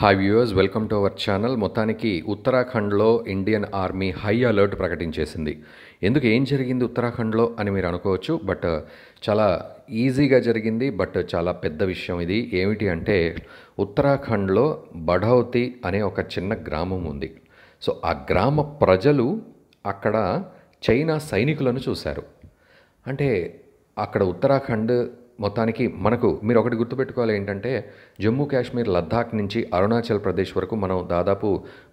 hi viewers welcome to our channel మొత్తానికి ఉత్తరాఖండ్లో Indian army high alert ప్రకటించేసింది ఎందుకు ఏం జరిగింది ఉత్తరాఖండ్లో అని మీరు అనుకోవచ్చు బట్ uh, చాలా ఈజీగా జరిగింది బట్ uh, చాలా పెద్ద విషయం ఇది ఏమిటి అంటే ఉత్తరాఖండ్లో బఢౌతి అనే ఒక చిన్న గ్రామం ఉంది సో ఆ గ్రామ ప్రజలు అక్కడ చైనా సైనికులను చూశారు అంటే అక్కడ ఉత్తరాఖండ్ మొత్తానికి మనకు మీరు ఒకటి గుర్తుపెట్టుకోవాలి ఏంటంటే జమ్మూ కాశ్మీర్ లద్దాఖ్ నుంచి అరుణాచల్ ప్రదేశ్ వరకు మనం దాదాపు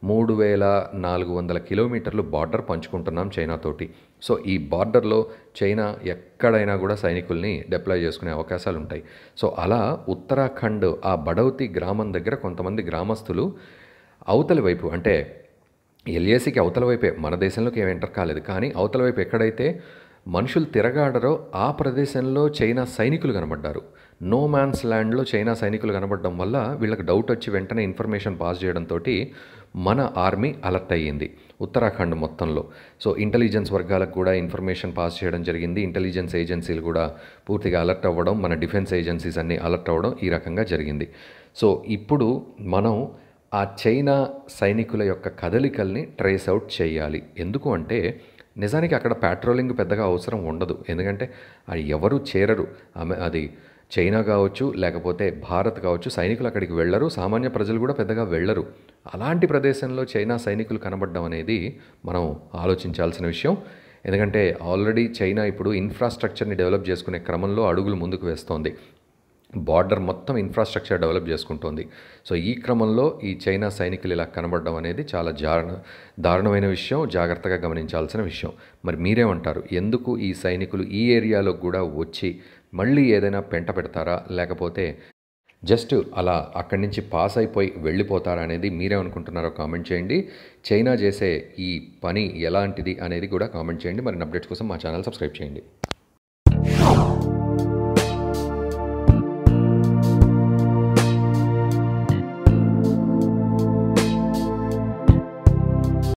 మూడు వేల నాలుగు వందల కిలోమీటర్లు బార్డర్ పంచుకుంటున్నాం చైనాతోటి సో ఈ బార్డర్లో చైనా ఎక్కడైనా కూడా సైనికుల్ని డిప్లాయ్ చేసుకునే అవకాశాలు ఉంటాయి సో అలా ఉత్తరాఖండ్ ఆ బడౌతి గ్రామం దగ్గర కొంతమంది గ్రామస్తులు అవతలి వైపు అంటే ఎల్ఏసీకి అవతల వైపే మన దేశంలోకి ఏమి ఎంటర్ కాలేదు కానీ అవతల వైపు ఎక్కడైతే మనుషులు తిరగాడరో ఆ ప్రదేశంలో చైనా సైనికులు కనబడ్డారు నో మ్యాన్స్ ల్యాండ్లో చైనా సైనికులు కనబడడం వల్ల వీళ్ళకి డౌట్ వచ్చి వెంటనే ఇన్ఫర్మేషన్ పాస్ చేయడంతో మన ఆర్మీ అలర్ట్ అయ్యింది ఉత్తరాఖండ్ మొత్తంలో సో ఇంటెలిజెన్స్ వర్గాలకు కూడా ఇన్ఫర్మేషన్ పాస్ చేయడం జరిగింది ఇంటెలిజెన్స్ ఏజెన్సీలు కూడా పూర్తిగా అలర్ట్ అవ్వడం మన డిఫెన్స్ ఏజెన్సీస్ అన్నీ అలర్ట్ అవ్వడం ఈ రకంగా జరిగింది సో ఇప్పుడు మనం ఆ చైనా సైనికుల యొక్క కదలికల్ని ట్రేస్ అవుట్ చేయాలి ఎందుకు అంటే నిజానికి అక్కడ పెట్రోలింగ్ పెద్దగా అవసరం ఉండదు ఎందుకంటే అది ఎవరు చేరరు అది చైనా కావచ్చు లేకపోతే భారత్ కావచ్చు సైనికులు అక్కడికి వెళ్ళరు సామాన్య ప్రజలు కూడా పెద్దగా వెళ్ళరు అలాంటి ప్రదేశంలో చైనా సైనికులు కనబడడం అనేది మనం ఆలోచించాల్సిన విషయం ఎందుకంటే ఆల్రెడీ చైనా ఇప్పుడు ఇన్ఫ్రాస్ట్రక్చర్ని డెవలప్ చేసుకునే క్రమంలో అడుగులు ముందుకు వేస్తోంది బార్డర్ మొత్తం ఇన్ఫ్రాస్ట్రక్చర్ డెవలప్ చేసుకుంటోంది సో ఈ క్రమంలో ఈ చైనా సైనికులు ఇలా కనబడడం అనేది చాలా జారుణ దారుణమైన విషయం జాగ్రత్తగా గమనించాల్సిన విషయం మరి మీరేమంటారు ఎందుకు ఈ సైనికులు ఈ ఏరియాలో కూడా వచ్చి మళ్ళీ ఏదైనా పెంట పెడతారా లేకపోతే జస్ట్ అలా అక్కడి నుంచి పాస్ అయిపోయి వెళ్ళిపోతారా అనేది మీరేమనుకుంటున్నారో కామెంట్ చేయండి చైనా చేసే ఈ పని ఎలాంటిది అనేది కూడా కామెంట్ చేయండి మరి అప్డేట్స్ కోసం మా ఛానల్ సబ్స్క్రైబ్ చేయండి